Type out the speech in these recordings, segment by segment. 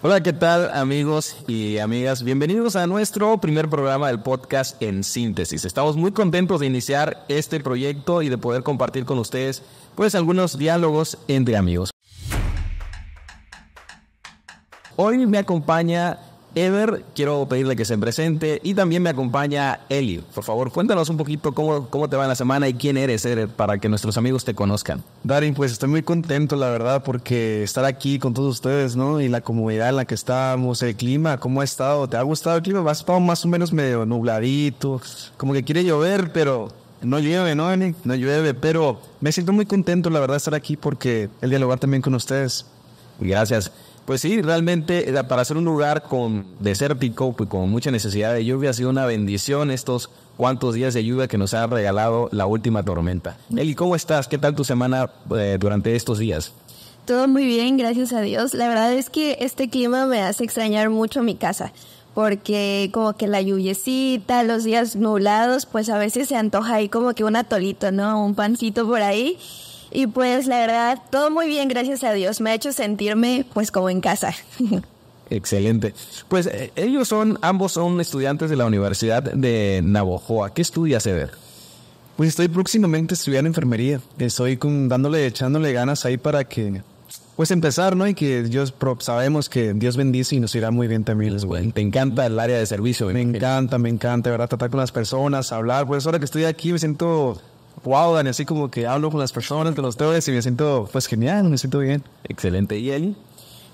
Hola, ¿qué tal amigos y amigas? Bienvenidos a nuestro primer programa del podcast en síntesis. Estamos muy contentos de iniciar este proyecto y de poder compartir con ustedes pues algunos diálogos entre amigos. Hoy me acompaña Ever, quiero pedirle que se presente y también me acompaña Eli. Por favor, cuéntanos un poquito cómo, cómo te va en la semana y quién eres, para que nuestros amigos te conozcan. Darin, pues estoy muy contento, la verdad, porque estar aquí con todos ustedes, ¿no? Y la comunidad en la que estamos, el clima, ¿cómo ha estado? ¿Te ha gustado el clima? Ha estado más o menos medio nubladito, como que quiere llover, pero no llueve, ¿no, Eli? No llueve, pero me siento muy contento, la verdad, estar aquí porque el dialogar también con ustedes. Gracias. Pues sí, realmente eh, para ser un lugar con desértico, pues con mucha necesidad de lluvia, ha sido una bendición estos cuantos días de lluvia que nos ha regalado la última tormenta. Eli, ¿cómo estás? ¿Qué tal tu semana eh, durante estos días? Todo muy bien, gracias a Dios. La verdad es que este clima me hace extrañar mucho mi casa, porque como que la lluviecita, los días nublados, pues a veces se antoja ahí como que un atolito, ¿no? Un pancito por ahí y pues la verdad, todo muy bien, gracias a Dios. Me ha hecho sentirme pues como en casa. Excelente. Pues eh, ellos son, ambos son estudiantes de la Universidad de Navojoa. ¿Qué estudias, Eder? Pues estoy próximamente estudiando enfermería. Estoy dándole, echándole ganas ahí para que, pues empezar, ¿no? Y que Dios, sabemos que Dios bendice y nos irá muy bien también. les pues, bueno, te encanta el área de servicio. Me, me encanta, me encanta, ¿verdad? Tratar con las personas, hablar. Pues ahora que estoy aquí me siento wow, Dani, así como que hablo con las personas, con los teores y me siento pues genial, me siento bien. Excelente. ¿Y él,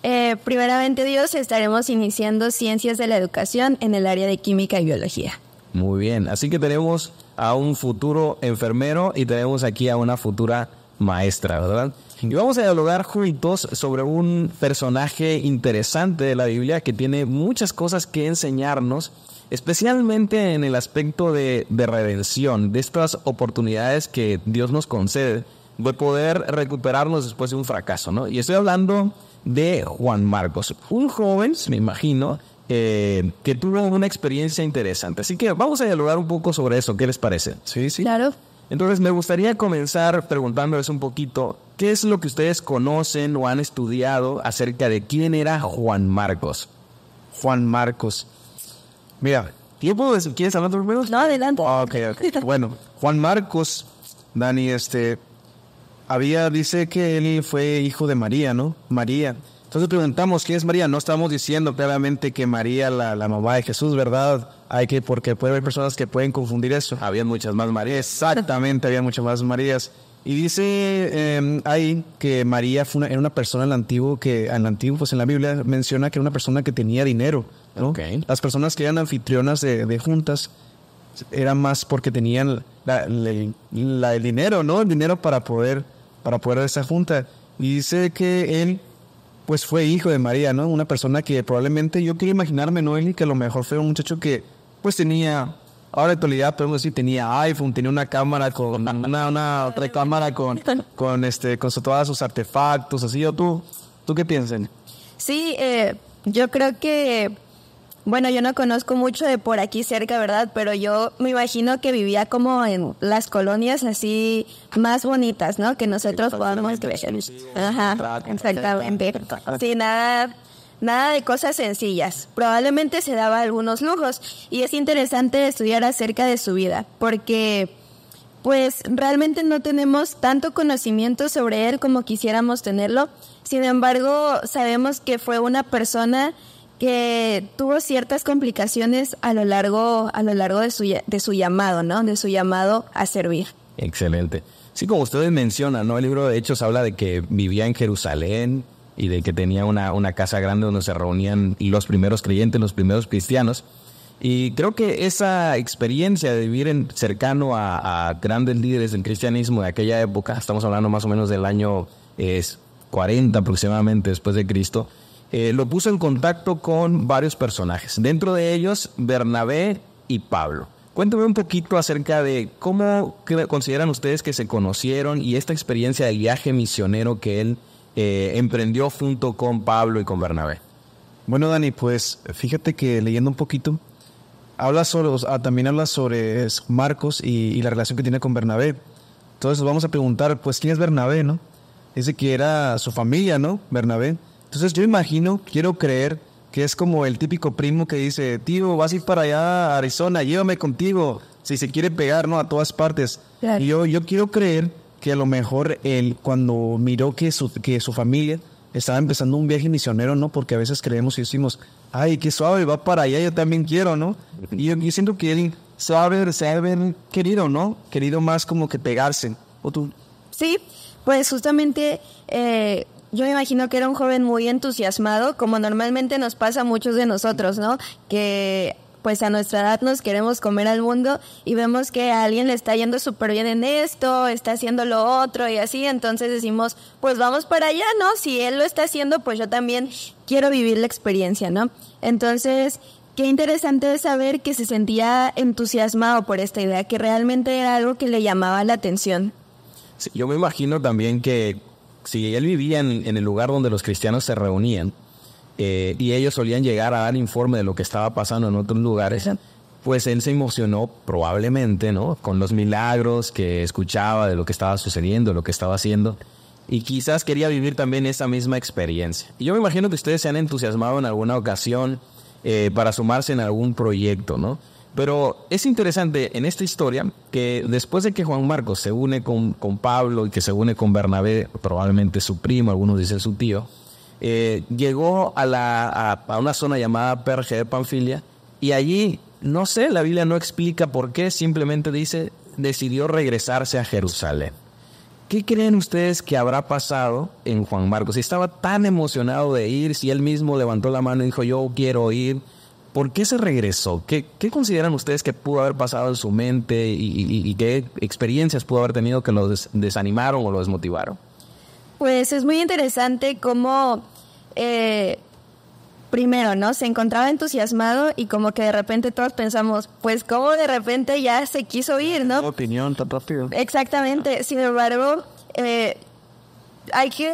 eh, primeramente Dios, estaremos iniciando ciencias de la educación en el área de química y biología. Muy bien, así que tenemos a un futuro enfermero y tenemos aquí a una futura maestra, ¿verdad? Y vamos a dialogar juntos sobre un personaje interesante de la Biblia que tiene muchas cosas que enseñarnos especialmente en el aspecto de, redención, de estas oportunidades que Dios nos concede de poder recuperarnos después de un fracaso, ¿no? Y estoy hablando de Juan Marcos, un joven, me imagino, eh, que tuvo una experiencia interesante. Así que vamos a dialogar un poco sobre eso. ¿Qué les parece? Sí, sí. Claro. Entonces me gustaría comenzar preguntándoles un poquito qué es lo que ustedes conocen o han estudiado acerca de quién era Juan Marcos. Juan Marcos. Mira, ¿tiempo? ¿Quieres hablar primero? No, adelante. Ah, bueno, Juan Marcos, Dani, este, había, dice que él fue hijo de María, ¿no? María. Entonces preguntamos, ¿quién es María? No estamos diciendo claramente que María, la, la mamá de Jesús, ¿verdad? Hay que, porque puede haber personas que pueden confundir eso. Habían muchas más Marías. Exactamente, había muchas más Marías. Y dice em, ahí que María fue era una persona en el antiguo que en el antiguo, pues en la Biblia menciona que era una persona que tenía dinero. ¿no? Las personas que eran anfitrionas de, juntas eran más porque tenían el dinero, ¿no? El dinero para poder para poder esa junta. Y dice que él pues fue hijo de María, ¿no? Una persona que probablemente yo quiero imaginarme, ¿no? Él que a lo mejor fue un muchacho que pues tenía Ahora en tu actualidad podemos decir tenía iPhone, tenía una cámara con una, otra cámara con, con este con todos sus artefactos, así o tú, ¿tú qué piensas? Sí, eh, yo creo que bueno, yo no conozco mucho de por aquí cerca, ¿verdad? Pero yo me imagino que vivía como en las colonias así más bonitas, ¿no? Que nosotros podamos creer. Ajá, exactamente. Sin nada Nada de cosas sencillas. Probablemente se daba algunos lujos y es interesante estudiar acerca de su vida porque pues realmente no tenemos tanto conocimiento sobre él como quisiéramos tenerlo. Sin embargo, sabemos que fue una persona que tuvo ciertas complicaciones a lo largo, a lo largo de, su, de su llamado, ¿no? De su llamado a servir. Excelente. Sí, como ustedes mencionan, ¿no? El libro de Hechos habla de que vivía en Jerusalén, y de que tenía una, una casa grande donde se reunían los primeros creyentes, los primeros cristianos. Y creo que esa experiencia de vivir en, cercano a, grandes líderes del cristianismo de aquella época, estamos hablando más o menos del año es 40 aproximadamente después de Cristo, eh, lo puso en contacto con varios personajes, dentro de ellos Bernabé y Pablo. Cuéntame un poquito acerca de cómo consideran ustedes que se conocieron y esta experiencia del viaje misionero que él eh, emprendió junto con Pablo y con Bernabé. Bueno, Dani, pues fíjate que leyendo un poquito, habla sobre, también habla sobre Marcos y, la relación que tiene con Bernabé. Entonces vamos a preguntar, pues, ¿quién es Bernabé, no? Dice que era su familia, ¿no? Bernabé. Entonces yo imagino, quiero creer, que es como el típico primo que dice, tío, vas a ir para allá a Arizona, llévame contigo, si se quiere pegar, ¿no? A todas partes. yo, yo quiero creer que a lo mejor él cuando miró que su, que su familia estaba empezando un viaje misionero, ¿no? Porque a veces creemos y decimos, ay, qué suave, va para allá, yo también quiero, ¿no? Y yo, siento que él se va querido, ¿no? Querido más como que pegarse. ¿O tú? Sí, pues justamente eh, yo me imagino que era un joven muy entusiasmado, como normalmente nos pasa a muchos de nosotros, ¿no? Que pues a nuestra edad nos queremos comer al mundo y vemos que a alguien le está yendo súper bien en esto, está haciendo lo otro y así, entonces decimos, pues vamos para allá, ¿no? Si él lo está haciendo, pues yo también quiero vivir la experiencia, ¿no? Entonces, qué interesante es saber que se sentía entusiasmado por esta idea, que realmente era algo que le llamaba la atención. yo me imagino también que si él vivía en el lugar donde los cristianos se reunían, eh, y ellos solían llegar a dar informe de lo que estaba pasando en otros lugares, pues él se emocionó probablemente, ¿no? Con los milagros que escuchaba de lo que estaba sucediendo, lo que estaba haciendo. Y quizás quería vivir también esa misma experiencia. Y yo me imagino que ustedes se han entusiasmado en alguna ocasión eh, para sumarse en algún proyecto, ¿no? Pero es interesante en esta historia que después de que Juan Marcos se une con, con Pablo y que se une con Bernabé, probablemente su primo, algunos dicen su tío, eh, llegó a, una zona llamada Perge de Panfilia y allí, no sé, la Biblia no explica por qué, simplemente dice, decidió regresarse a Jerusalén. ¿Qué creen ustedes que habrá pasado en Juan Marcos? Si estaba tan emocionado de ir, si él mismo levantó la mano y dijo, yo quiero ir, ¿por qué se regresó? ¿Qué, consideran ustedes que pudo haber pasado en su mente y, qué experiencias pudo haber tenido que lo desanimaron o lo desmotivaron? Pues es muy interesante cómo, eh, primero, ¿no? Se encontraba entusiasmado y como que de repente todos pensamos, pues cómo de repente ya se quiso ir, ¿no? Opinión tan rápido. Exactamente. Sin embargo, eh, hay que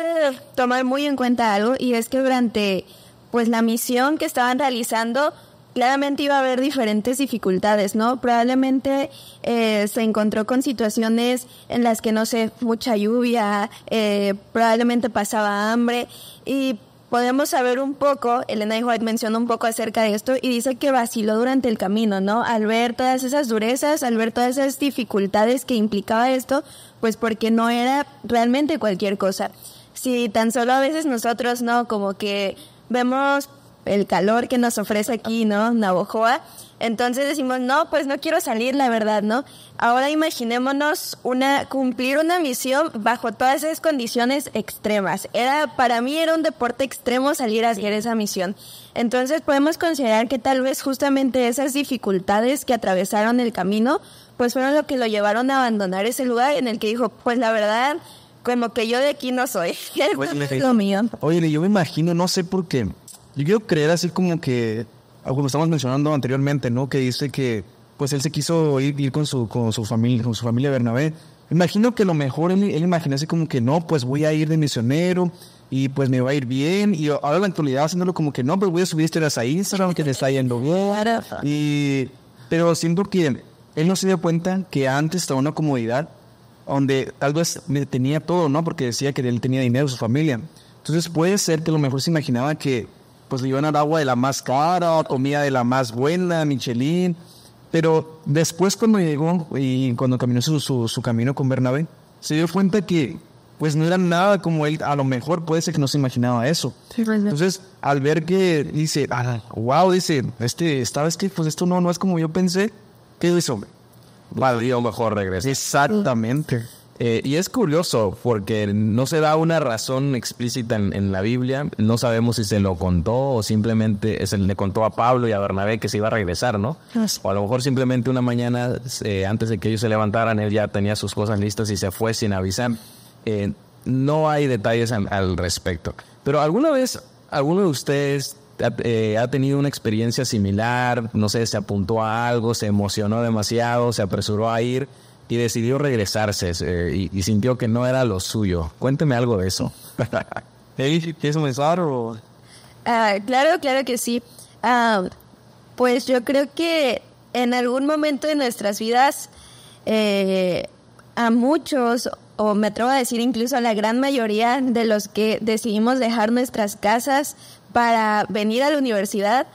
tomar muy en cuenta algo y es que durante pues la misión que estaban realizando claramente iba a haber diferentes dificultades, ¿no? Probablemente eh, se encontró con situaciones en las que, no sé, mucha lluvia, eh, probablemente pasaba hambre y podemos saber un poco, Elena y White menciona un poco acerca de esto y dice que vaciló durante el camino, ¿no? Al ver todas esas durezas, al ver todas esas dificultades que implicaba esto, pues porque no era realmente cualquier cosa. Si tan solo a veces nosotros, ¿no? Como que vemos el calor que nos ofrece aquí, ¿no? Navojoa. Entonces decimos, no, pues no quiero salir, la verdad, ¿no? Ahora imaginémonos una, cumplir una misión bajo todas esas condiciones extremas. Era, para mí era un deporte extremo salir a hacer esa misión. Entonces podemos considerar que tal vez justamente esas dificultades que atravesaron el camino, pues fueron lo que lo llevaron a abandonar ese lugar en el que dijo, pues la verdad, como que yo de aquí no soy. Oye, es lo Oye, yo me imagino, no sé por qué yo quiero creer así como que, como estamos mencionando anteriormente, ¿no? Que dice que pues él se quiso ir, con, su, con su familia, con su familia Bernabé. Imagino que lo mejor él, imaginase como que no, pues voy a ir de misionero y pues me va a ir bien. Y ahora la actualidad haciéndolo como que no, pues voy a subir historias a Instagram que te está yendo bien. Y, pero siento que él no se dio cuenta que antes estaba una comodidad donde tal vez tenía todo, ¿no? Porque decía que él tenía dinero, su familia. Entonces puede ser que a lo mejor se imaginaba que pues le iban a dar agua de la más cara, comía de la más buena, Michelin. Pero después cuando llegó y cuando caminó su, su, camino con Bernabé, se dio cuenta que pues no era nada como él, a lo mejor puede ser que no se imaginaba eso. Pues, Entonces, al ver que dice, wow, ah, dice, este, esta vez que pues esto no, no es como yo pensé, ¿qué hizo? Vale, mejor regreso. Exactamente. Eh, y es curioso porque no se da una razón explícita en, la Biblia. No sabemos si se lo contó o simplemente se le contó a Pablo y a Bernabé que se iba a regresar, ¿no? Ah, o a lo mejor simplemente una mañana eh, antes de que ellos se levantaran, él ya tenía sus cosas listas y se fue sin avisar. Eh, no hay detalles al, respecto. Pero alguna vez, alguno de ustedes ha tenido una experiencia similar, no sé, se apuntó a algo, se emocionó demasiado, se apresuró a ir y decidió regresarse eh, y, sintió que no era lo suyo. Cuénteme algo de eso. ¿Quieres ah, claro, claro que sí. Ah, pues yo creo que en algún momento de nuestras vidas, eh, a muchos, o me atrevo a decir incluso a la gran mayoría de los que decidimos dejar nuestras casas para venir a la universidad,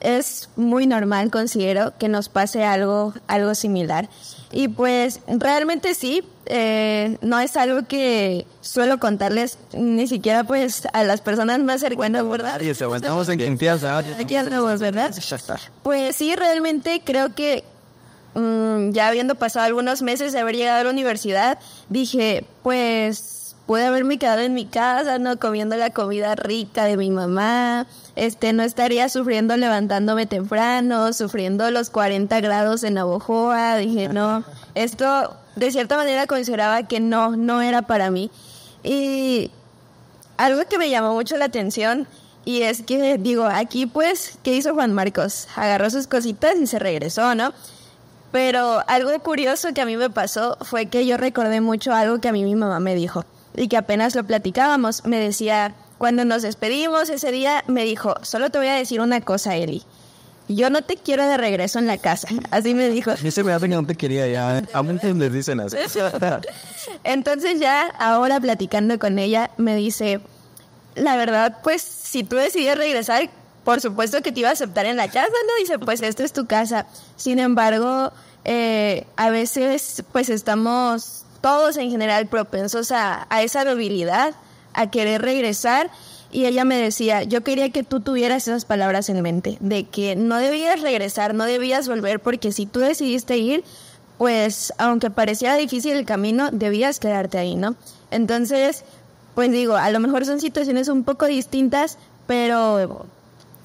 es muy normal, considero, que nos pase algo, algo similar. Y pues realmente sí, eh, no es algo que suelo contarles ni siquiera pues a las personas más cercanas, ¿verdad? Y estamos en ahora. Aquí andamos, ¿verdad? Pues sí, realmente creo que mm, ya habiendo pasado algunos meses de haber llegado a la universidad, dije, pues pude haberme quedado en mi casa, ¿no? Comiendo la comida rica de mi mamá, este, no estaría sufriendo levantándome temprano, sufriendo los 40 grados en Abojoa, dije, no, esto de cierta manera consideraba que no, no era para mí. Y algo que me llamó mucho la atención y es que, digo, aquí pues, ¿qué hizo Juan Marcos? Agarró sus cositas y se regresó, ¿no? Pero algo curioso que a mí me pasó fue que yo recordé mucho algo que a mí mi mamá me dijo y que apenas lo platicábamos, me decía, cuando nos despedimos ese día, me dijo, solo te voy a decir una cosa, Eli. Yo no te quiero de regreso en la casa. Así me dijo. Ese me no te quería ya. ¿eh? A les dicen así. Entonces ya ahora platicando con ella, me dice, la verdad, pues si tú decides regresar, por supuesto que te iba a aceptar en la casa, ¿no? Dice, pues esto es tu casa. Sin embargo, eh, a veces pues estamos todos en general propensos a, esa debilidad, a querer regresar. Y ella me decía, yo quería que tú tuvieras esas palabras en mente, de que no debías regresar, no debías volver, porque si tú decidiste ir, pues aunque parecía difícil el camino, debías quedarte ahí, ¿no? Entonces, pues digo, a lo mejor son situaciones un poco distintas, pero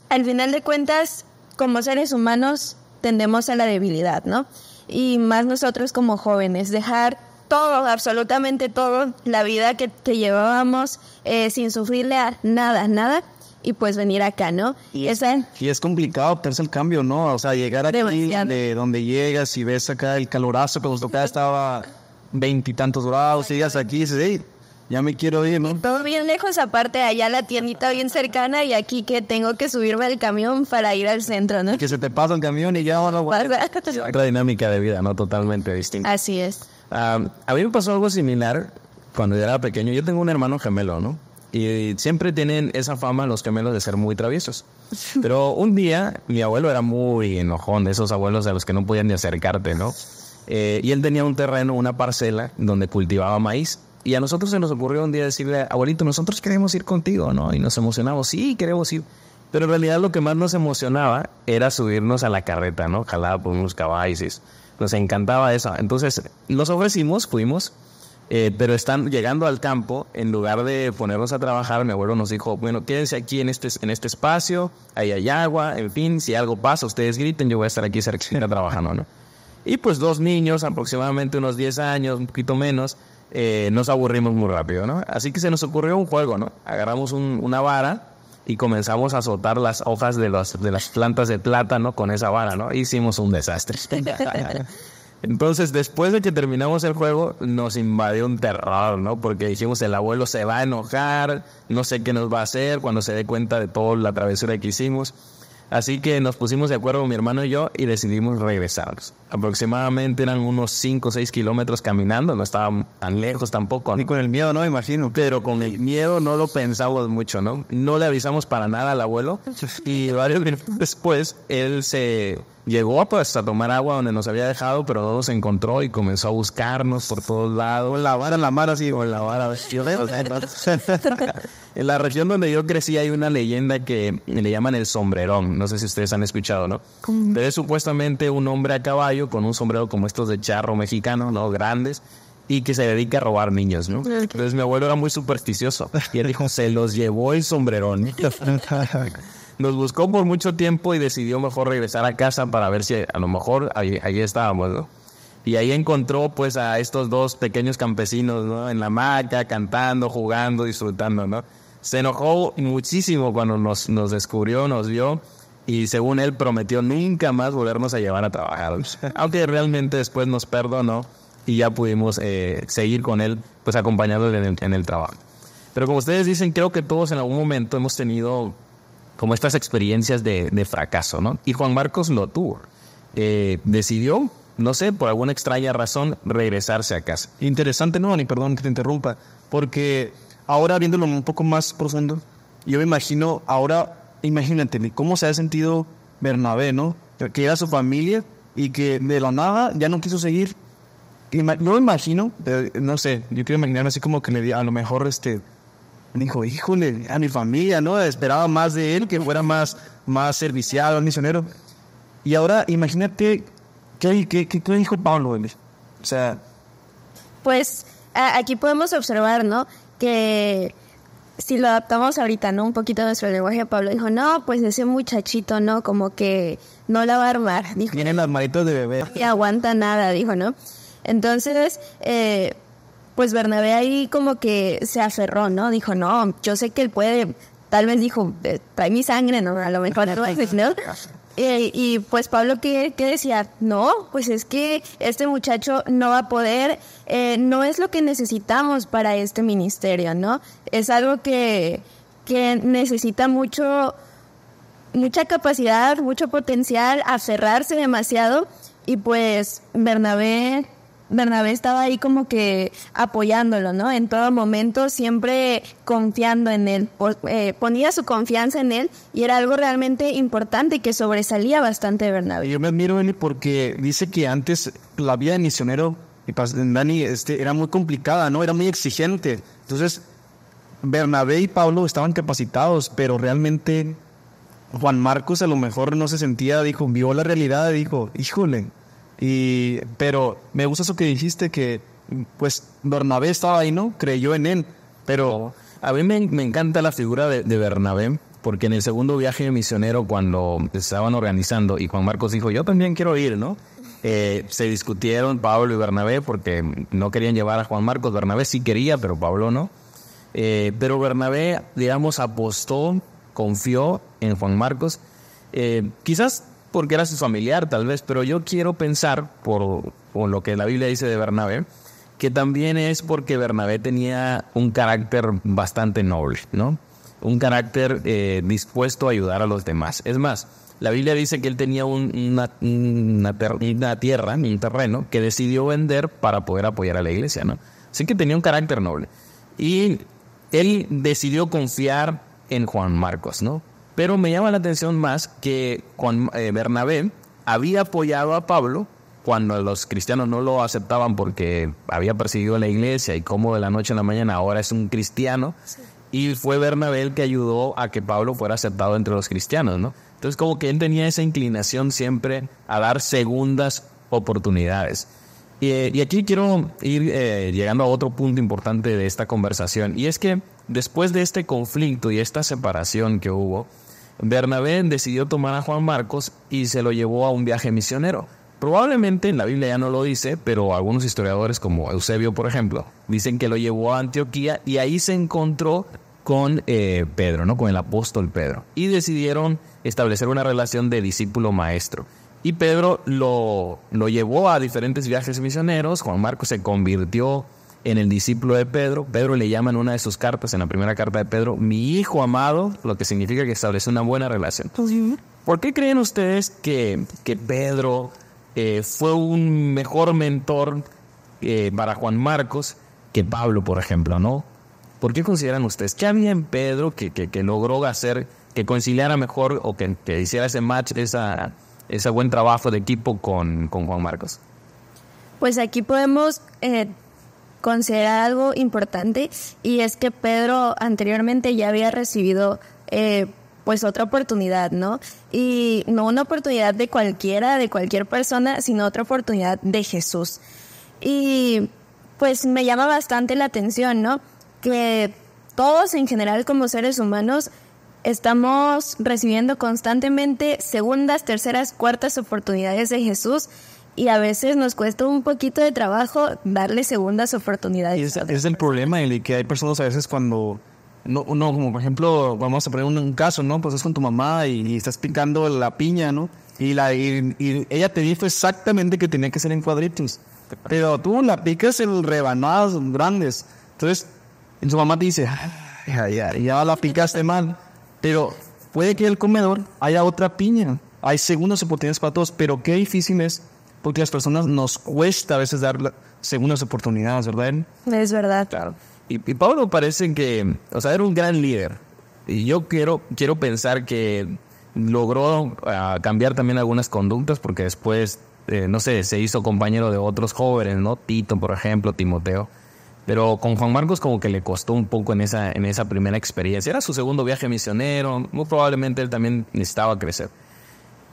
al final de cuentas, como seres humanos, tendemos a la debilidad, ¿no? Y más nosotros como jóvenes, dejar todo, absolutamente todo, la vida que, te llevábamos eh, sin sufrirle a nada, nada, y pues venir acá, ¿no? Y es, y es complicado obtenerse el cambio, ¿no? O sea, llegar aquí de donde llegas y ves acá el calorazo que nos estaba veintitantos grados, y llegas aquí y dices, ya me quiero ir, ¿no? Todo bien lejos, aparte allá la tiendita bien cercana y aquí que tengo que subirme al camión para ir al centro, ¿no? Que se te pasa el camión y ya ahora... Otra dinámica de vida, ¿no? Totalmente distinta. Así es. Ah, a mí me pasó algo similar cuando yo era pequeño. Yo tengo un hermano gemelo, ¿no? Y siempre tienen esa fama los gemelos de ser muy traviesos. Pero un día mi abuelo era muy enojón, de esos abuelos a los que no podían ni acercarte, ¿no? Eh, y él tenía un terreno, una parcela donde cultivaba maíz. Y a nosotros se nos ocurrió un día decirle, abuelito, nosotros queremos ir contigo, ¿no? Y nos emocionamos, sí, queremos ir. Pero en realidad lo que más nos emocionaba era subirnos a la carreta, ¿no? ojalá por pues, unos caballos. Nos encantaba eso. Entonces nos ofrecimos, fuimos, eh, pero están llegando al campo, en lugar de ponernos a trabajar, mi abuelo nos dijo, bueno, quédense aquí en este, en este espacio, ahí hay agua, en fin, si algo pasa, ustedes griten, yo voy a estar aquí cerca trabajando, ¿no? Y pues dos niños, aproximadamente unos 10 años, un poquito menos, eh, nos aburrimos muy rápido, ¿no? Así que se nos ocurrió un juego, ¿no? Agarramos una vara, y comenzamos a azotar las hojas de, de las plantas de plátano con esa vara, ¿no? Hicimos un desastre. Entonces, después de que terminamos el juego, nos invadió un terror, ¿no? Porque dijimos, el abuelo se va a enojar, no sé qué nos va a hacer cuando se dé cuenta de toda la travesura que hicimos. Así que nos pusimos de acuerdo mi hermano y yo y decidimos regresarnos. Aproximadamente eran unos 5 o 6 kilómetros caminando, no estaba tan lejos tampoco. Ni con el miedo, ¿no? Imagino. Pero con el miedo no lo pensamos mucho, ¿no? No le avisamos para nada al abuelo y varios minutos después él se Llegó pues, a tomar agua donde nos había dejado, pero todo se encontró y comenzó a buscarnos por todos lados. En la vara, en la así, en la vara. en la región donde yo crecí hay una leyenda que le llaman el sombrerón. No sé si ustedes han escuchado, ¿no? de supuestamente un hombre a caballo con un sombrero como estos de charro mexicano, ¿no? Grandes y que se dedica a robar niños, ¿no? Entonces mi abuelo era muy supersticioso y él dijo, se los llevó el sombrerón. nos buscó por mucho tiempo y decidió mejor regresar a casa para ver si a lo mejor ahí, estábamos, ¿no? Y ahí encontró pues a estos dos pequeños campesinos, ¿no? En la maca, cantando, jugando, disfrutando, ¿no? Se enojó muchísimo cuando nos, nos descubrió, nos vio y según él prometió nunca más volvernos a llevar a trabajar. Aunque realmente después nos perdonó y ya pudimos eh, seguir con él, pues acompañándole en el trabajo. Pero como ustedes dicen, creo que todos en algún momento hemos tenido como estas experiencias de, fracaso, ¿no? Y Juan Marcos lo tuvo. Eh, decidió, no sé, por alguna extraña razón, regresarse a casa. Interesante, no, ni perdón que te interrumpa, porque ahora viéndolo un poco más profundo, yo me imagino, ahora, imagínate, cómo se ha sentido Bernabé, ¿no? Que era su familia y que de la nada ya no quiso seguir. No me imagino, eh, no sé, yo quiero imaginarme así como que le a lo mejor este, dijo, híjole, a mi familia, ¿no? Esperaba más de él, que fuera más, más servicial, misionero. Y ahora imagínate, ¿qué, qué, qué, dijo Pablo? O sea... Pues aquí podemos observar, ¿no? Que si lo adaptamos ahorita, ¿no? Un poquito a nuestro lenguaje, Pablo dijo, no, pues ese muchachito, ¿no? Como que no la va a armar. Dijo, Tiene las de bebé. Y aguanta nada, dijo, ¿no? Entonces, eh, pues Bernabé ahí como que se aferró, ¿no? Dijo, no, yo sé que él puede, tal vez dijo, eh, trae mi sangre, ¿no? A lo mejor, ¿no? Eh, y pues Pablo, ¿qué, decía? No, pues es que este muchacho no va a poder, eh, no es lo que necesitamos para este ministerio, ¿no? Es algo que, que necesita mucho, mucha capacidad, mucho potencial, aferrarse demasiado. Y pues Bernabé Bernabé estaba ahí como que apoyándolo, ¿no? En todo momento, siempre confiando en él, eh, ponía su confianza en él y era algo realmente importante que sobresalía bastante Bernabé. Yo me admiro, él porque dice que antes la vida de misionero y Dani este, era muy complicada, ¿no? Era muy exigente. Entonces, Bernabé y Pablo estaban capacitados, pero realmente Juan Marcos a lo mejor no se sentía, dijo, vio la realidad, dijo, híjole, pero me gusta eso que dijiste, que pues Bernabé estaba ahí, ¿no? Creyó en él. Pero a mí me, me encanta la figura de, Bernabé, porque en el segundo viaje misionero, cuando estaban organizando y Juan Marcos dijo, yo también quiero ir, ¿no? Eh, se discutieron Pablo y Bernabé porque no querían llevar a Juan Marcos. Bernabé sí quería, pero Pablo no. Eh, pero Bernabé, digamos, apostó, confió en Juan Marcos. Eh, quizás porque era su familiar tal vez, pero yo quiero pensar, por, lo que la Biblia dice de Bernabé, que también es porque Bernabé tenía un carácter bastante noble, ¿no? Un carácter eh, dispuesto a ayudar a los demás. Es más, la Biblia dice que él tenía una, una, tierra, un terreno, que decidió vender para poder apoyar a la iglesia, ¿no? Así que tenía un carácter noble. Y él decidió confiar en Juan Marcos, ¿no? Pero me llama la atención más que con, eh, Bernabé había apoyado a Pablo cuando los cristianos no lo aceptaban porque había perseguido la iglesia y como de la noche a la mañana ahora es un cristiano. Y fue Bernabé el que ayudó a que Pablo fuera aceptado entre los cristianos, ¿no? Entonces como que él tenía esa inclinación siempre a dar segundas oportunidades. Y, eh, aquí quiero ir eh, llegando a otro punto importante de esta conversación, y es que Después de este conflicto y esta separación que hubo, Bernabé decidió tomar a Juan Marcos y se lo llevó a un viaje misionero. Probablemente en la Biblia ya no lo dice, pero algunos historiadores como Eusebio, por ejemplo, dicen que lo llevó a Antioquía y ahí se encontró con eh, Pedro, ¿no? con el apóstol Pedro. Y decidieron establecer una relación de discípulo-maestro. Y Pedro lo, lo llevó a diferentes viajes misioneros, Juan Marcos se convirtió en el discípulo de Pedro. Pedro le llama en una de sus cartas, en la primera carta de Pedro, mi hijo amado, lo que significa que establece una buena relación. ¿Por qué creen ustedes que, que Pedro eh, fue un mejor mentor eh, para Juan Marcos que Pablo, por ejemplo, ¿no? ¿Por qué consideran ustedes? que había en Pedro que, logró hacer, que conciliara mejor o que, hiciera ese match, esa, ese buen trabajo de equipo con, con Juan Marcos? Pues aquí podemos eh, considerar algo importante y es que Pedro anteriormente ya había recibido eh, pues otra oportunidad, ¿no? Y no una oportunidad de cualquiera, de cualquier persona, sino otra oportunidad de Jesús. Y pues me llama bastante la atención, ¿no? Que todos en general como seres humanos estamos recibiendo constantemente segundas, terceras, cuartas oportunidades de Jesús y a veces nos cuesta un poquito de trabajo darle segundas oportunidades. es, es el problema, el que hay personas a veces cuando no, como por ejemplo, vamos a poner un, caso, ¿no? Pues es con tu mamá y, estás picando la piña, ¿no? Y, la, y, ella te dijo exactamente que tenía que ser en cuadritos. Pero tú la picas en rebanadas grandes. Entonces, en su mamá te dice, ya, ya, ya la picaste mal. Pero puede que en el comedor haya otra piña. Hay segundas oportunidades para todos, pero qué difícil es porque las personas nos cuesta a veces dar segundas oportunidades, ¿verdad? Es verdad. Claro. Y, Pablo parece que, o sea, era un gran líder. Y yo quiero, quiero pensar que logró ah, cambiar también algunas conductas porque después, eh, no sé, se hizo compañero de otros jóvenes, ¿no? Tito, por ejemplo, Timoteo. Pero con Juan Marcos como que le costó un poco en esa, en esa primera experiencia. Era su segundo viaje misionero, muy probablemente él también necesitaba crecer.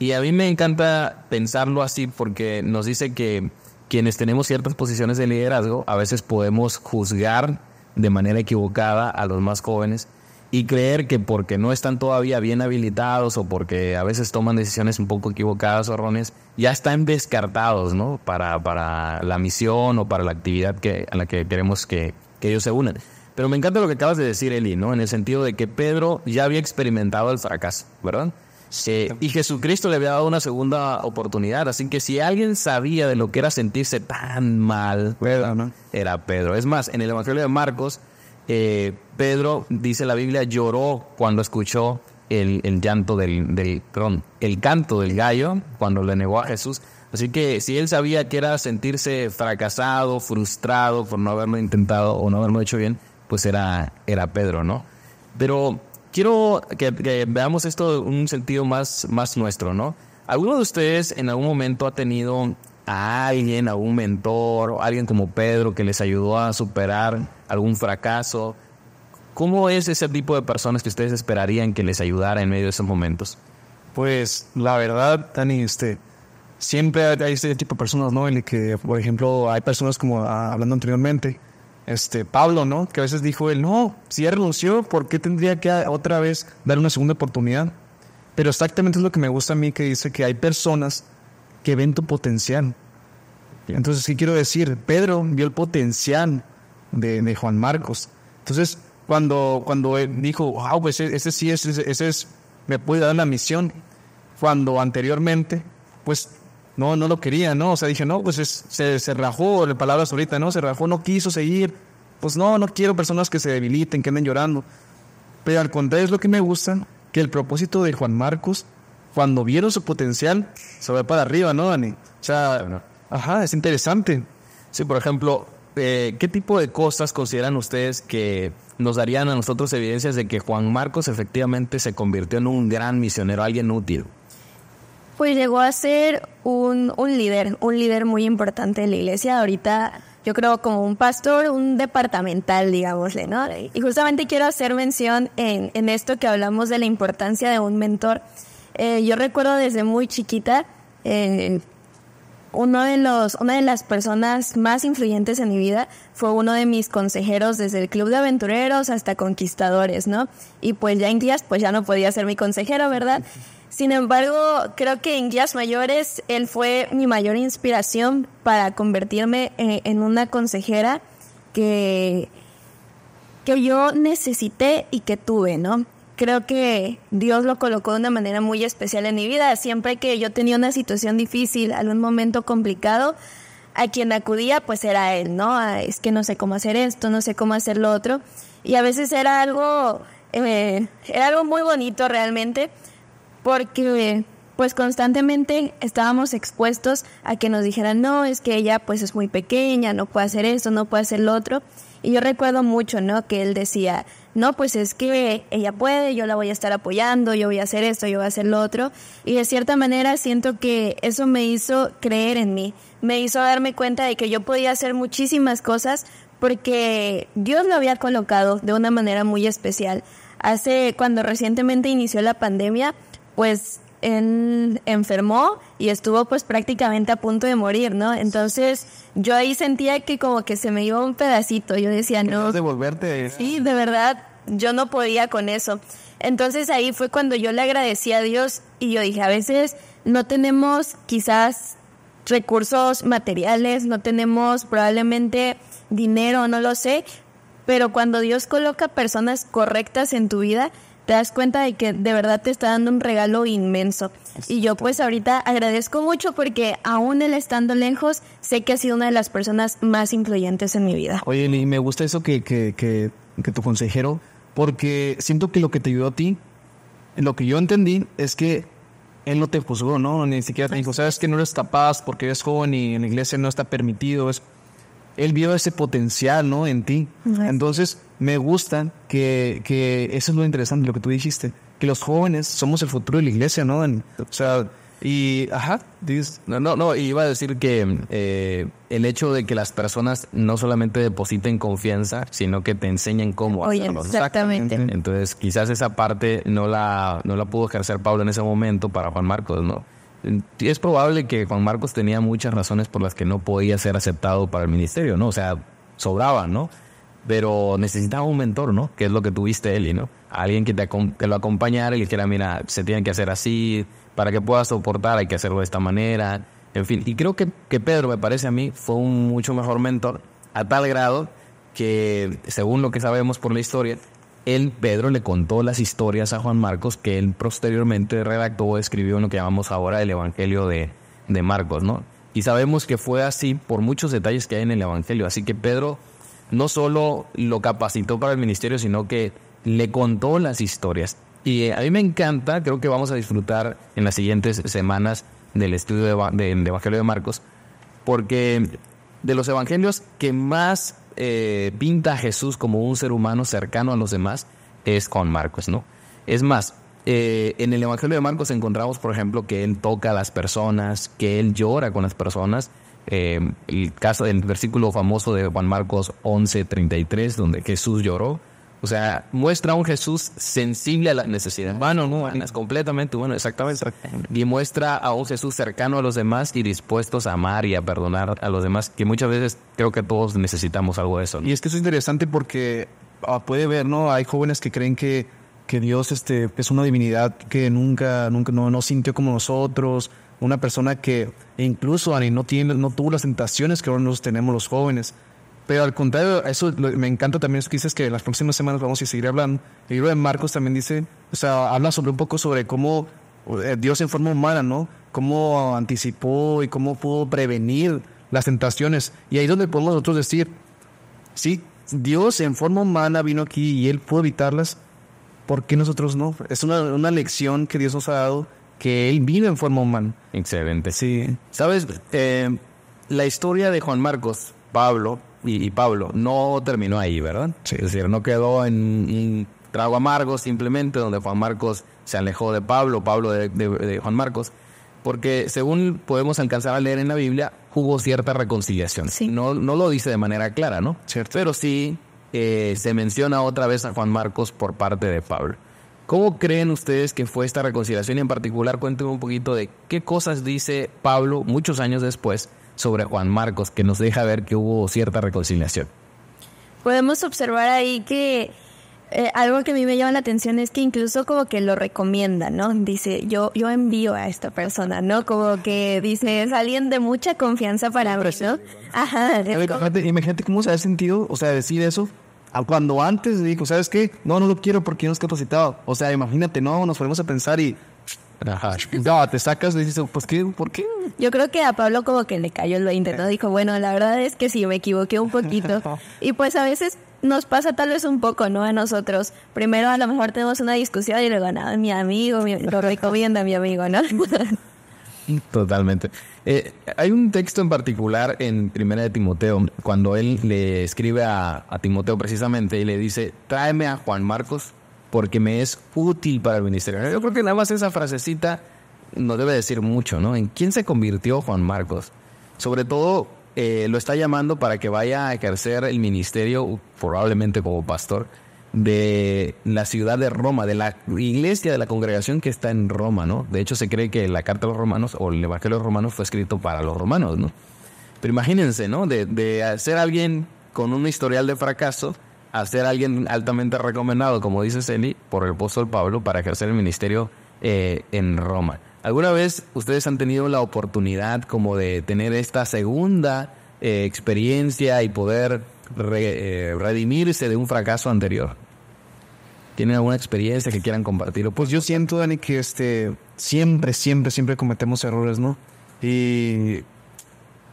Y a mí me encanta pensarlo así porque nos dice que quienes tenemos ciertas posiciones de liderazgo a veces podemos juzgar de manera equivocada a los más jóvenes y creer que porque no están todavía bien habilitados o porque a veces toman decisiones un poco equivocadas o erróneas, ya están descartados ¿no? para, para la misión o para la actividad que, a la que queremos que, ellos se unan. Pero me encanta lo que acabas de decir, Eli, ¿no? En el sentido de que Pedro ya había experimentado el fracaso, ¿verdad? Eh, y Jesucristo le había dado una segunda oportunidad. Así que si alguien sabía de lo que era sentirse tan mal, ¿no? era Pedro. Es más, en el Evangelio de Marcos, eh, Pedro, dice la Biblia, lloró cuando escuchó el, llanto del, del, el canto del gallo, cuando le negó a Jesús. Así que si él sabía que era sentirse fracasado, frustrado por no haberlo intentado o no haberlo hecho bien, pues era, era Pedro, ¿no? Pero quiero que, veamos esto en un sentido más, más nuestro, ¿no? ¿Alguno de ustedes en algún momento ha tenido a alguien, a un mentor, alguien como Pedro que les ayudó a superar algún fracaso? ¿Cómo es ese tipo de personas que ustedes esperarían que les ayudara en medio de esos momentos? Pues la verdad, Dani, este, siempre hay ese tipo de personas, ¿no? En que, por ejemplo, hay personas como ah, hablando anteriormente, este, Pablo, ¿no? Que a veces dijo él, no, si ya renunció, ¿por qué tendría que otra vez dar una segunda oportunidad? Pero exactamente es lo que me gusta a mí, que dice que hay personas que ven tu potencial. Entonces, ¿qué quiero decir? Pedro vio el potencial de, Juan Marcos. Entonces, cuando, cuando él dijo, wow, pues e, ese, sí, es, ese es, me puede dar una misión, cuando anteriormente, pues no, no lo quería, ¿no? O sea, dije, no, pues se, se rajó, palabra palabras ahorita, ¿no? Se rajó, no quiso seguir. Pues no, no quiero personas que se debiliten, que anden llorando. Pero al contrario es lo que me gusta, que el propósito de Juan Marcos, cuando vieron su potencial, se va para arriba, ¿no, Dani? O sea, ajá, es interesante. Sí, por ejemplo, eh, ¿qué tipo de cosas consideran ustedes que nos darían a nosotros evidencias de que Juan Marcos efectivamente se convirtió en un gran misionero, alguien útil? Pues llegó a ser un, líder, un líder muy importante de la iglesia. Ahorita yo creo como un pastor, un departamental, digámosle, ¿no? Y justamente quiero hacer mención en, esto que hablamos de la importancia de un mentor. Eh, yo recuerdo desde muy chiquita, eh, uno de los, una de las personas más influyentes en mi vida fue uno de mis consejeros desde el club de aventureros hasta conquistadores, ¿no? Y pues ya en días, pues ya no podía ser mi consejero, ¿verdad? Sin embargo, creo que en Guías Mayores él fue mi mayor inspiración para convertirme en, una consejera que, que yo necesité y que tuve, ¿no? Creo que Dios lo colocó de una manera muy especial en mi vida. Siempre que yo tenía una situación difícil, algún momento complicado, a quien acudía pues era él, ¿no? Es que no sé cómo hacer esto, no sé cómo hacer lo otro. Y a veces era algo, eh, era algo muy bonito realmente porque pues constantemente estábamos expuestos a que nos dijeran, no, es que ella pues es muy pequeña, no puede hacer esto, no puede hacer lo otro. Y yo recuerdo mucho, ¿no? Que él decía, no, pues es que ella puede, yo la voy a estar apoyando, yo voy a hacer esto, yo voy a hacer lo otro. Y de cierta manera siento que eso me hizo creer en mí, me hizo darme cuenta de que yo podía hacer muchísimas cosas porque Dios lo había colocado de una manera muy especial. Hace cuando recientemente inició la pandemia, pues él enfermó y estuvo pues prácticamente a punto de morir, ¿no? Entonces yo ahí sentía que como que se me iba un pedacito, yo decía, no... Devolverte. Sí, de verdad, yo no podía con eso. Entonces ahí fue cuando yo le agradecí a Dios y yo dije, a veces no tenemos quizás recursos materiales, no tenemos probablemente dinero, no lo sé, pero cuando Dios coloca personas correctas en tu vida, te das cuenta de que de verdad te está dando un regalo inmenso. Y yo pues ahorita agradezco mucho porque aún él estando lejos, sé que ha sido una de las personas más influyentes en mi vida. Oye, y me gusta eso que, que, que, tu consejero, porque siento que lo que te ayudó a ti, lo que yo entendí es que él no te juzgó, ¿no? Ni siquiera te dijo, sabes que no eres capaz porque eres joven y en la iglesia no está permitido. Es él vio ese potencial, ¿no? En ti. Entonces, me gusta que, eso es lo interesante, lo que tú dijiste, que los jóvenes somos el futuro de la iglesia, ¿no? o sea, y, ajá, no, no, no, iba a decir que eh, el hecho de que las personas no solamente depositen confianza, sino que te enseñen cómo Exactamente. Entonces, quizás esa parte no la, no la pudo ejercer Pablo en ese momento para Juan Marcos, ¿no? es probable que Juan Marcos tenía muchas razones por las que no podía ser aceptado para el ministerio, ¿no? O sea, sobraba, ¿no? Pero necesitaba un mentor, ¿no? Que es lo que tuviste, Eli, ¿no? Alguien que te, lo acompañara y le dijera, mira, se tienen que hacer así, para que puedas soportar hay que hacerlo de esta manera, en fin. Y creo que, que Pedro, me parece a mí, fue un mucho mejor mentor, a tal grado que, según lo que sabemos por la historia, él, Pedro, le contó las historias a Juan Marcos que él posteriormente redactó o escribió en lo que llamamos ahora el Evangelio de, Marcos, ¿no? Y sabemos que fue así por muchos detalles que hay en el Evangelio. Así que Pedro no solo lo capacitó para el ministerio, sino que le contó las historias. Y eh, a mí me encanta, creo que vamos a disfrutar en las siguientes semanas del estudio del de, Evangelio de Marcos, porque de los evangelios que más eh, pinta a Jesús como un ser humano cercano a los demás es con Marcos, ¿no? Es más, eh, en el Evangelio de Marcos encontramos, por ejemplo, que Él toca a las personas, que Él llora con las personas. Eh, el caso del versículo famoso de Juan Marcos 11:33, donde Jesús lloró, o sea, muestra a un Jesús sensible a la necesidad. Bueno, no es completamente bueno, exactamente. Y muestra a un Jesús cercano a los demás y dispuestos a amar y a perdonar a los demás, que muchas veces creo que todos necesitamos algo de eso. Y es que eso es interesante porque ah, puede ver, ¿no? Hay jóvenes que creen que, que Dios este, es una divinidad que nunca, nunca no, sintió como nosotros, una persona que incluso no, tiene, no tuvo las tentaciones que ahora nosotros tenemos los jóvenes pero al contrario, eso me encanta también es que dices que las próximas semanas vamos a seguir hablando. El libro de Marcos también dice, o sea, habla sobre un poco sobre cómo eh, Dios en forma humana, ¿no? Cómo anticipó y cómo pudo prevenir las tentaciones. Y ahí es donde podemos nosotros decir, sí, Dios en forma humana vino aquí y Él pudo evitarlas, ¿por qué nosotros no? Es una, una lección que Dios nos ha dado, que Él vino en forma humana. Excelente. Sí. ¿Sabes? Eh, la historia de Juan Marcos, Pablo, y, Pablo, no terminó ahí, ¿verdad? Es decir, no quedó en un trago amargo simplemente donde Juan Marcos se alejó de Pablo, Pablo de, Juan Marcos, porque según podemos alcanzar a leer en la Biblia, hubo cierta reconciliación. No, no lo dice de manera clara, ¿no? Pero sí eh, se menciona otra vez a Juan Marcos por parte de Pablo. ¿Cómo creen ustedes que fue esta reconciliación? Y en particular, cuéntenme un poquito de qué cosas dice Pablo muchos años después sobre Juan Marcos, que nos deja ver que hubo cierta reconciliación. Podemos observar ahí que eh, algo que a mí me llama la atención es que incluso como que lo recomienda, ¿no? Dice, yo, yo envío a esta persona, ¿no? Como que dice, es alguien de mucha confianza para mí, ¿no? Ajá. imagínate, imagínate, cómo se ha sentido, o sea, decir eso. Cuando antes dijo, ¿sabes qué? No, no lo quiero porque no es capacitado. O sea, imagínate, no, nos ponemos a pensar y no, te sacas y dices, pues qué, ¿por qué? Yo creo que a Pablo como que le cayó el 20, ¿no? Dijo, bueno, la verdad es que sí, me equivoqué un poquito. Y pues a veces nos pasa tal vez un poco, ¿no? A nosotros. Primero a lo mejor tenemos una discusión y luego, no, mi amigo, lo lo recomienda mi amigo, ¿no? Totalmente. Eh, hay un texto en particular en Primera de Timoteo, cuando él le escribe a, a Timoteo precisamente y le dice, tráeme a Juan Marcos porque me es útil para el ministerio. Yo creo que nada más esa frasecita no debe decir mucho, ¿no? ¿En quién se convirtió Juan Marcos? Sobre todo eh, lo está llamando para que vaya a ejercer el ministerio, probablemente como pastor, de la ciudad de Roma, de la iglesia, de la congregación que está en Roma, ¿no? De hecho, se cree que la carta de los romanos o el evangelio de los romanos fue escrito para los romanos, ¿no? Pero imagínense, ¿no? De, de ser alguien con un historial de fracaso, hacer alguien altamente recomendado, como dice Celi, por el apóstol Pablo para ejercer el ministerio eh, en Roma. ¿Alguna vez ustedes han tenido la oportunidad como de tener esta segunda eh, experiencia y poder eh, redimirse de un fracaso anterior? ¿Tienen alguna experiencia que quieran compartirlo Pues yo siento, Dani, que este, siempre, siempre, siempre cometemos errores, ¿no? Y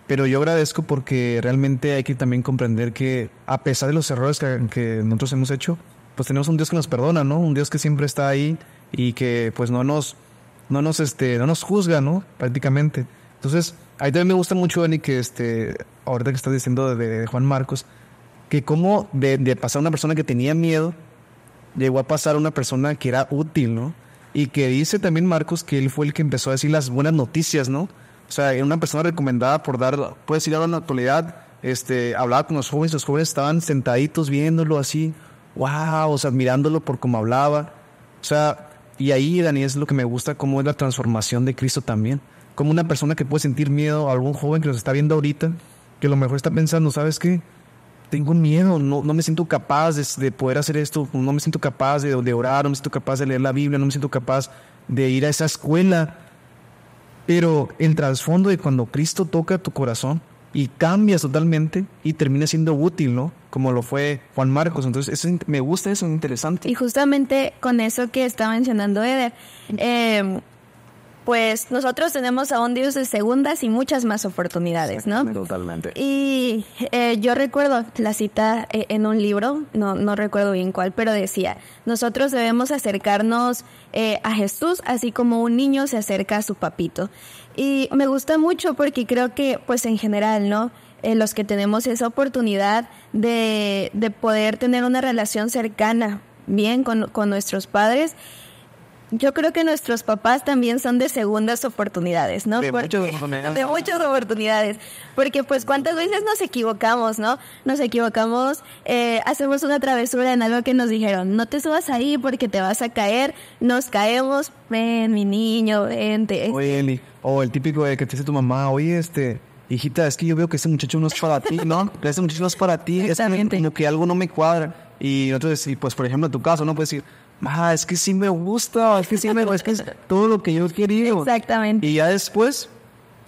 pero yo agradezco porque realmente hay que también comprender que a pesar de los errores que, nosotros hemos hecho, pues tenemos un Dios que nos perdona, ¿no? Un Dios que siempre está ahí y que pues no nos, no nos, este, no nos juzga, ¿no? Prácticamente. Entonces, ahí también me gusta mucho, Dani, que este, ahorita que estás diciendo de, Juan Marcos, que cómo de, pasar una persona que tenía miedo, llegó a pasar una persona que era útil, ¿no? Y que dice también Marcos que él fue el que empezó a decir las buenas noticias, ¿no? O sea, era una persona recomendada por dar, puedes ir a la actualidad, este, hablaba con los jóvenes, los jóvenes estaban sentaditos viéndolo así, wow, o sea, admirándolo por cómo hablaba. O sea, y ahí, Dani, es lo que me gusta, cómo es la transformación de Cristo también. Como una persona que puede sentir miedo, a algún joven que nos está viendo ahorita, que a lo mejor está pensando, ¿sabes qué? Tengo un miedo, no, no me siento capaz de, poder hacer esto, no me siento capaz de, de orar, no me siento capaz de leer la Biblia, no me siento capaz de ir a esa escuela pero el trasfondo de cuando Cristo toca tu corazón y cambias totalmente y termina siendo útil, ¿no? Como lo fue Juan Marcos. Entonces, eso, me gusta eso, es interesante. Y justamente con eso que está mencionando Eder, em, pues nosotros tenemos a un dios de segundas y muchas más oportunidades, ¿no? Totalmente. Y eh, yo recuerdo la cita eh, en un libro, no, no recuerdo bien cuál, pero decía, nosotros debemos acercarnos eh, a Jesús así como un niño se acerca a su papito. Y me gusta mucho porque creo que, pues en general, ¿no? los que tenemos esa oportunidad de, poder tener una relación cercana, bien, con nuestros padres, yo creo que nuestros papás también son de segundas oportunidades, ¿no? De, muchas, oportunidades. Porque pues cuántas veces nos equivocamos, ¿no? Nos equivocamos, eh, hacemos una travesura en algo que nos dijeron, no te subas ahí porque te vas a caer, nos caemos, ven mi niño, vente. Oye Eli, o el típico que te dice tu mamá, oye este, hijita, es que yo veo que ese muchacho no es para ti, ¿no? Ese muchacho no es para ti, es que, que algo no me cuadra. Y nosotros, y pues por ejemplo en tu caso, ¿no? Puedes decir Ah, es que sí me gusta, es que sí me es que todo lo que yo quería. Exactamente. Y ya después,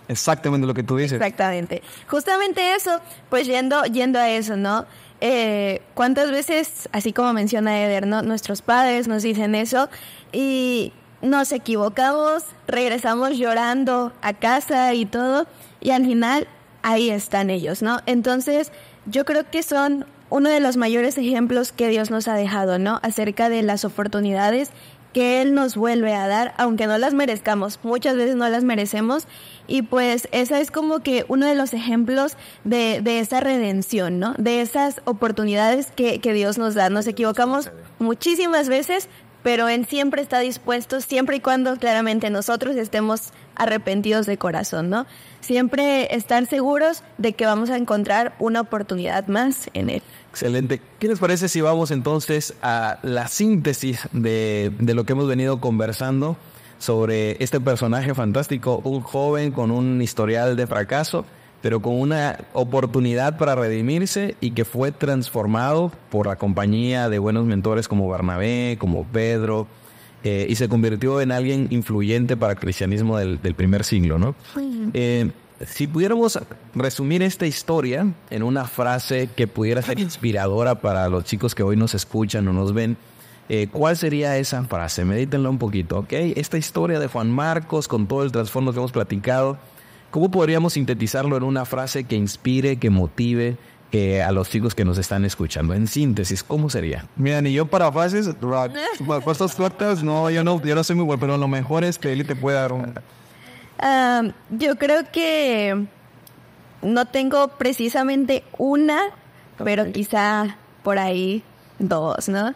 exactamente lo que tú dices. Exactamente. Justamente eso, pues yendo, yendo a eso, ¿no? Eh, ¿Cuántas veces, así como menciona Eder, ¿no? nuestros padres nos dicen eso y nos equivocamos, regresamos llorando a casa y todo, y al final ahí están ellos, ¿no? Entonces, yo creo que son uno de los mayores ejemplos que Dios nos ha dejado, ¿no? Acerca de las oportunidades que Él nos vuelve a dar, aunque no las merezcamos, muchas veces no las merecemos, y pues esa es como que uno de los ejemplos de, esa redención, ¿no? De esas oportunidades que, que Dios nos da. Nos equivocamos muchísimas veces, pero Él siempre está dispuesto, siempre y cuando claramente nosotros estemos arrepentidos de corazón, ¿no? Siempre estar seguros de que vamos a encontrar una oportunidad más en Él. Excelente. ¿Qué les parece si vamos entonces a la síntesis de, lo que hemos venido conversando sobre este personaje fantástico, un joven con un historial de fracaso? pero con una oportunidad para redimirse y que fue transformado por la compañía de buenos mentores como Barnabé, como Pedro, eh, y se convirtió en alguien influyente para el cristianismo del, del primer siglo, ¿no? Eh, si pudiéramos resumir esta historia en una frase que pudiera ser inspiradora para los chicos que hoy nos escuchan o nos ven, eh, ¿cuál sería esa frase? Medítenla un poquito, ¿ok? Esta historia de Juan Marcos, con todo el trasfondo que hemos platicado, ¿cómo podríamos sintetizarlo en una frase que inspire, que motive eh, a los chicos que nos están escuchando? En síntesis, ¿cómo sería? Mira, ni yo para frases, cosas no, yo no, yo no soy muy bueno, pero lo mejor es que él te pueda dar un yo creo que no tengo precisamente una, pero quizá por ahí dos, ¿no?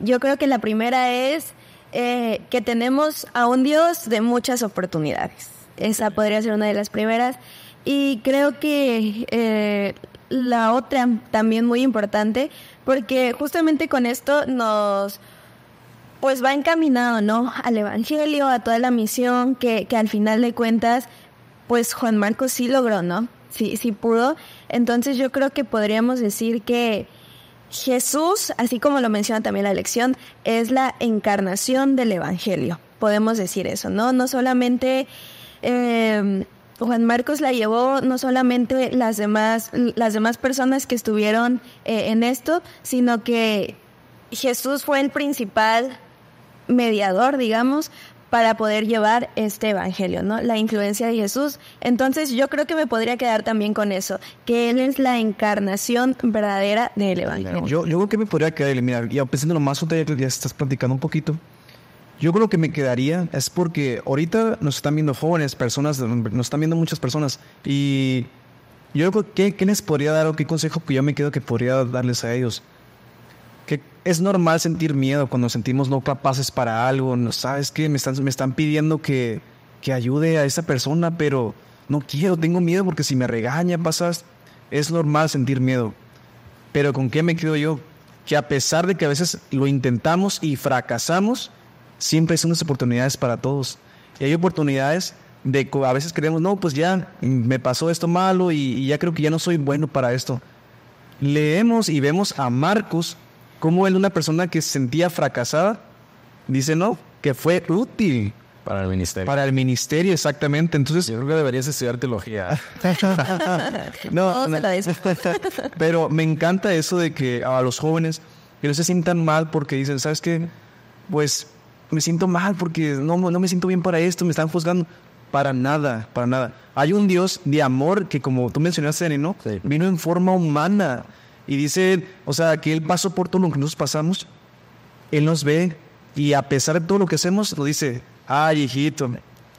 Yo creo que la primera es eh, que tenemos a un Dios de muchas oportunidades. Esa podría ser una de las primeras. Y creo que eh, la otra también muy importante, porque justamente con esto nos pues va encaminado, ¿no? Al Evangelio, a toda la misión que, que al final de cuentas, pues Juan Marcos sí logró, ¿no? Sí, sí pudo. Entonces yo creo que podríamos decir que Jesús, así como lo menciona también la lección, es la encarnación del Evangelio. Podemos decir eso, ¿no? No solamente... Em, Juan Marcos la llevó no solamente las demás, las demás personas que estuvieron eh, en esto, sino que Jesús fue el principal mediador, digamos, para poder llevar este evangelio, ¿no? La influencia de Jesús. Entonces, yo creo que me podría quedar también con eso, que él es la encarnación verdadera del evangelio. Yo, creo que me podría quedar, mira, y pensando lo más ya, ya estás platicando un poquito. Yo creo que me quedaría es porque ahorita nos están viendo jóvenes, personas, nos están viendo muchas personas y yo creo que ¿qué les podría dar o qué consejo que yo me quedo que podría darles a ellos que es normal sentir miedo cuando sentimos no capaces para algo, no sabes qué, me están, me están pidiendo que, que ayude a esa persona, pero no quiero, tengo miedo porque si me regaña, pasas, es normal sentir miedo. Pero ¿con qué me quedo yo? Que a pesar de que a veces lo intentamos y fracasamos, siempre hay unas oportunidades para todos. Y hay oportunidades de a veces creemos, no, pues ya me pasó esto malo y ya creo que ya no soy bueno para esto. Leemos y vemos a Marcos cómo él, una persona que se sentía fracasada, dice no, que fue útil. Para el ministerio. Para el ministerio, exactamente. Entonces. Yo creo que deberías estudiar teología. no, no. pero me encanta eso de que a los jóvenes que no se sientan mal porque dicen, ¿sabes qué? Pues me siento mal porque no, no me siento bien para esto, me están juzgando. Para nada, para nada. Hay un Dios de amor que, como tú mencionaste, ¿no? Vino en forma humana y dice, o sea, que Él pasó por todo lo que nosotros pasamos, Él nos ve y a pesar de todo lo que hacemos, lo dice, ay hijito,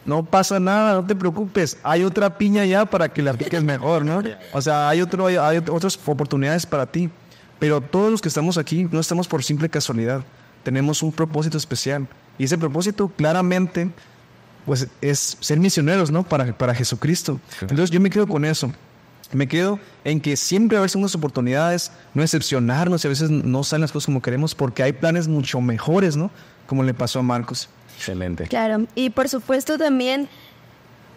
no pasa nada, no te preocupes, hay otra piña ya para que la piques mejor, ¿no? O sea, hay, otras oportunidades para ti. Pero todos los que estamos aquí no estamos por simple casualidad, tenemos un propósito especial. Y ese propósito claramente pues es ser misioneros, ¿no? Para, para Jesucristo. Entonces yo me quedo con eso. Me quedo en que siempre va a haber oportunidades, no excepcionarnos y a veces no salen las cosas como queremos porque hay planes mucho mejores, ¿no? Como le pasó a Marcos. Excelente. Claro, y por supuesto también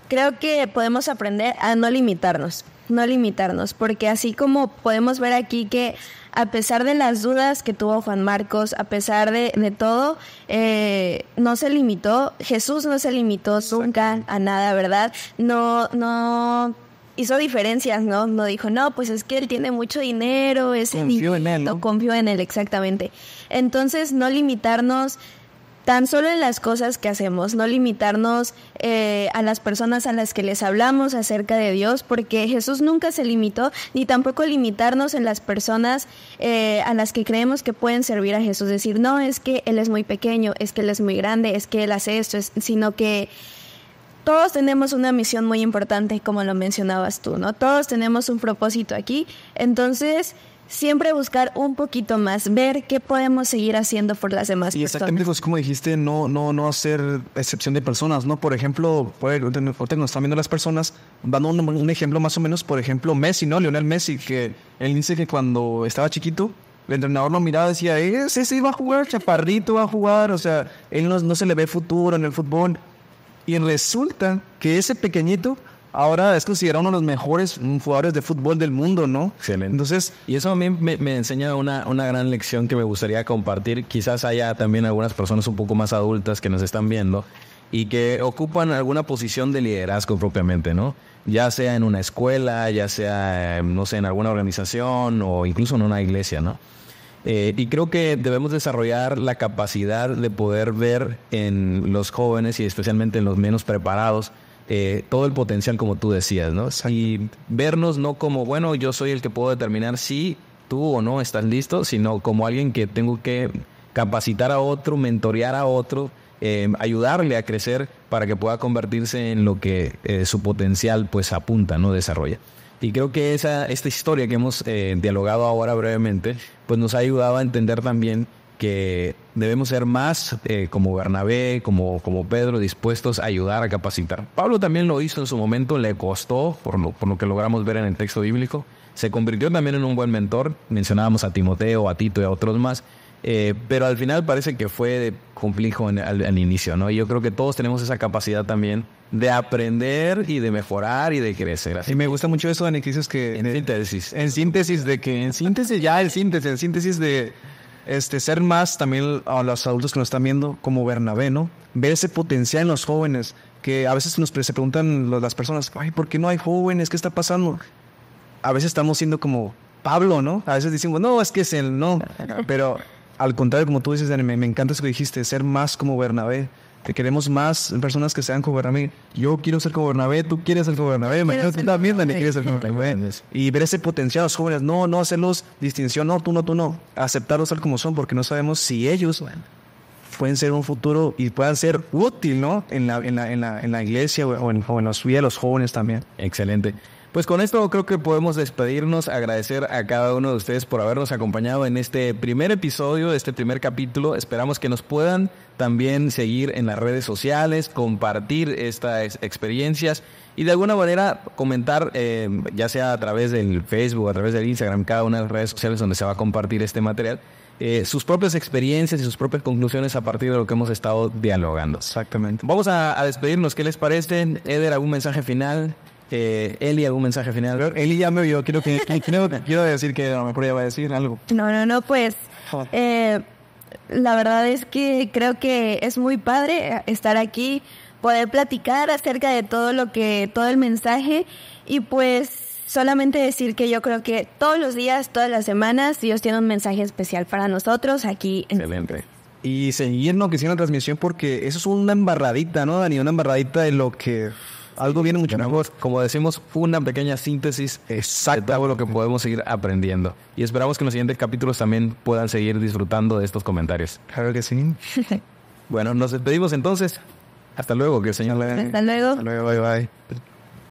creo que podemos aprender a no limitarnos, no limitarnos, porque así como podemos ver aquí que a pesar de las dudas que tuvo Juan Marcos, a pesar de, de todo, eh, no se limitó, Jesús no se limitó nunca a nada, ¿verdad? No, no hizo diferencias, ¿no? No dijo, no, pues es que él tiene mucho dinero, es confío en él. ¿no? Confío en él, exactamente. Entonces, no limitarnos tan solo en las cosas que hacemos, no limitarnos eh, a las personas a las que les hablamos acerca de Dios, porque Jesús nunca se limitó, ni tampoco limitarnos en las personas eh, a las que creemos que pueden servir a Jesús, decir, no, es que Él es muy pequeño, es que Él es muy grande, es que Él hace esto, es, sino que todos tenemos una misión muy importante, como lo mencionabas tú, ¿no? Todos tenemos un propósito aquí, entonces siempre buscar un poquito más, ver qué podemos seguir haciendo por las demás personas. Y exactamente, como dijiste, no, no, no hacer excepción de personas, ¿no? Por ejemplo, ahorita nos están viendo las personas, dando un, ejemplo más o menos, por ejemplo, Messi, ¿no? Lionel Messi, que él dice que cuando estaba chiquito, el entrenador lo miraba y decía, eh, ese sí va a jugar, chaparrito va a jugar, o sea, él no, no se le ve futuro en el fútbol. Y resulta que ese pequeñito ahora es considerado uno de los mejores jugadores de fútbol del mundo, ¿no? Excelente. Entonces, y eso a mí me, me enseña una, una, gran lección que me gustaría compartir. Quizás haya también algunas personas un poco más adultas que nos están viendo y que ocupan alguna posición de liderazgo propiamente, ¿no? Ya sea en una escuela, ya sea, eh, no sé, en alguna organización o incluso en una iglesia, ¿no? Eh, y creo que debemos desarrollar la capacidad de poder ver en los jóvenes y especialmente en los menos preparados eh, todo el potencial como tú decías, ¿no? Y vernos no como, bueno, yo soy el que puedo determinar si tú o no estás listo, sino como alguien que tengo que capacitar a otro, mentorear a otro, em, ayudarle a crecer para que pueda convertirse en lo que eh, su potencial pues apunta, ¿no? Desarrolla. Y creo que esa, esta historia que hemos eh, dialogado ahora brevemente, pues nos ha ayudado a entender también que debemos ser más eh, como Bernabé, como, como Pedro, dispuestos a ayudar a capacitar. Pablo también lo hizo en su momento, le costó, por lo, por lo que logramos ver en el texto bíblico, se convirtió también en un buen mentor, mencionábamos a Timoteo, a Tito y a otros más, eh, pero al final parece que fue de complejo al, inicio, ¿no? Y yo creo que todos tenemos esa capacidad también de aprender y de mejorar y de crecer. Y me gusta mucho eso, Dani, que dices que... En síntesis. En síntesis de que... En síntesis, ya el síntesis, en síntesis de... Este, ser más también a los adultos que nos están viendo como Bernabé, ¿no? Ver ese potencial en los jóvenes, que a veces nos se preguntan las personas, ay, ¿por qué no hay jóvenes? ¿Qué está pasando? A veces estamos siendo como Pablo, ¿no? A veces decimos, no, es que es el, no. Pero al contrario, como tú dices, me, encanta eso que dijiste, ser más como Bernabé que queremos más personas que sean como Bernabé. Yo quiero ser como Bernabé, tú quieres ser como Bernabé, imagino tú también, Dani, quieres ser como Bernabé. Y ver ese potencial a los jóvenes, no, no hacerlos distinción, no, tú no, tú no, aceptarlos tal como son, porque no sabemos si ellos pueden ser un futuro y puedan ser útil, ¿no? En la, en la, en la, iglesia o en, o en la vida de los jóvenes también. Excelente. Pues con esto creo que podemos despedirnos, agradecer a cada uno de ustedes por habernos acompañado en este primer episodio, este primer capítulo. Esperamos que nos puedan también seguir en las redes sociales, compartir estas experiencias y de alguna manera comentar, eh, ya sea a través del Facebook, a través del Instagram, cada una de las redes sociales donde se va a compartir este material. Eh, sus propias experiencias y sus propias conclusiones a partir de lo que hemos estado dialogando. Exactamente. Vamos a, a despedirnos. ¿Qué les parece? Eder, ¿algún mensaje final? Eh, Eli, ¿algún mensaje final? Eli ya me oyó, quiero, que, quiero, decir que a lo mejor va a decir algo. No, no, no, pues eh, la verdad es que creo que es muy padre estar aquí, poder platicar acerca de todo lo que, todo el mensaje y pues solamente decir que yo creo que todos los días, todas las semanas, Dios tiene un mensaje especial para nosotros aquí en Excelente y seguirnos que hicieron la transmisión porque eso es una embarradita, ¿no, Dani? Una embarradita de lo que algo viene mucho mejor. Como decimos, una pequeña síntesis exacta de lo que podemos seguir aprendiendo. Y esperamos que en los siguientes capítulos también puedan seguir disfrutando de estos comentarios. Claro que sí. bueno, nos despedimos entonces. Hasta luego, que el Señor le... Hasta luego. Hasta luego, bye bye.